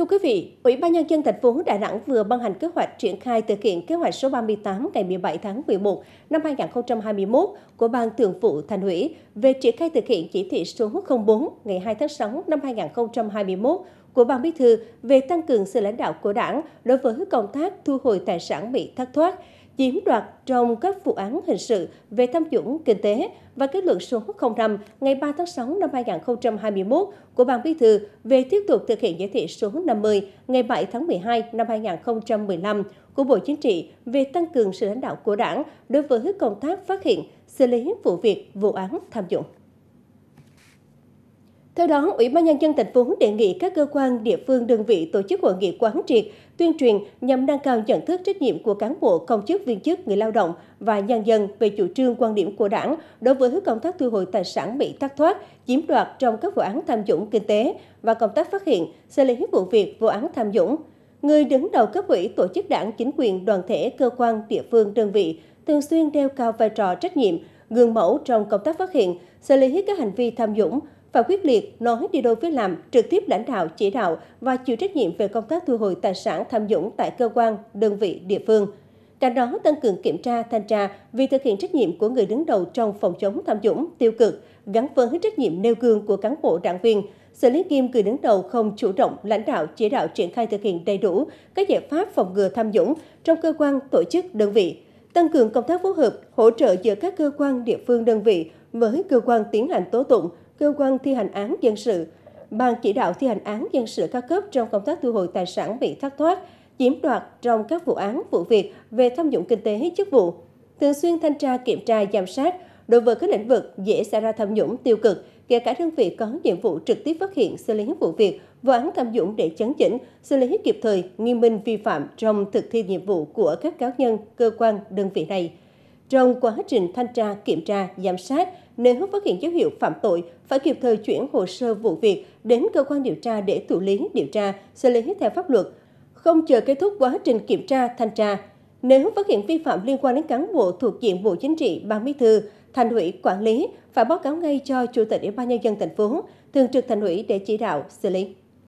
Thưa quý vị, Ủy ban nhân dân thành phố Đà Nẵng vừa ban hành kế hoạch triển khai thực hiện kế hoạch số 38 ngày 17 tháng 11 năm 2021 của Ban Thường vụ Thành ủy về triển khai thực hiện chỉ thị số 04 ngày 2 tháng 6 năm 2021 của Ban Bí thư về tăng cường sự lãnh đạo của Đảng đối với công tác thu hồi tài sản bị thất thoát chiếm đoạt trong các vụ án hình sự về tham nhũng kinh tế và kết luận số 05 ngày 3 tháng 6 năm 2021 của Ban Bí thư về tiếp tục thực hiện chỉ thị số 50 ngày 7 tháng 12 năm 2015 của Bộ Chính trị về tăng cường sự lãnh đạo của Đảng đối với công tác phát hiện, xử lý vụ việc, vụ án tham nhũng. Theo đó, Ủy ban Nhân dân thành phố đề nghị các cơ quan, địa phương, đơn vị tổ chức hội nghị quán triệt, tuyên truyền nhằm nâng cao nhận thức trách nhiệm của cán bộ, công chức, viên chức, người lao động và nhân dân về chủ trương quan điểm của đảng đối với công tác thu hồi tài sản bị thất thoát, chiếm đoạt trong các vụ án tham nhũng kinh tế và công tác phát hiện, xử lý vụ việc vụ án tham nhũng. Người đứng đầu cấp ủy tổ chức đảng, chính quyền, đoàn thể, cơ quan, địa phương, đơn vị thường xuyên đeo cao vai trò trách nhiệm, gương mẫu trong công tác phát hiện, xử lý các hành vi tham nhũng, và quyết liệt nói đi đôi với làm, trực tiếp lãnh đạo, chỉ đạo và chịu trách nhiệm về công tác thu hồi tài sản tham nhũng tại cơ quan, đơn vị, địa phương. Cạnh đó, tăng cường kiểm tra, thanh tra vì thực hiện trách nhiệm của người đứng đầu trong phòng chống tham nhũng, tiêu cực, gắn với trách nhiệm nêu gương của cán bộ đảng viên, xử lý nghiêm người đứng đầu không chủ động lãnh đạo chỉ đạo triển khai thực hiện đầy đủ các giải pháp phòng ngừa tham nhũng trong cơ quan, tổ chức, đơn vị, tăng cường công tác phối hợp, hỗ trợ giữa các cơ quan, địa phương, đơn vị với cơ quan tiến hành tố tụng cơ quan thi hành án dân sự, Ban chỉ đạo thi hành án dân sự các cấp trong công tác thu hồi tài sản bị thất thoát, chiếm đoạt trong các vụ án, vụ việc về tham nhũng kinh tế chức vụ, thường xuyên thanh tra kiểm tra giám sát đối với các lĩnh vực dễ xảy ra tham nhũng tiêu cực, kể cả đơn vị có nhiệm vụ trực tiếp phát hiện xử lý vụ việc, vụ án tham nhũng để chấn chỉnh, xử lý kịp thời, nghiêm minh vi phạm trong thực thi nhiệm vụ của các cá nhân, cơ quan, đơn vị này. Trong quá trình thanh tra, kiểm tra, giám sát, nếu phát hiện dấu hiệu phạm tội, phải kịp thời chuyển hồ sơ vụ việc đến cơ quan điều tra để thụ lý, điều tra, xử lý theo pháp luật, không chờ kết thúc quá trình kiểm tra, thanh tra. Nếu phát hiện vi phạm liên quan đến cán bộ thuộc diện Bộ Chính trị, Ban Bí thư, Thành ủy quản lý phải báo cáo ngay cho Chủ tịch Ủy ban nhân dân thành phố, Thường trực Thành ủy để chỉ đạo xử lý.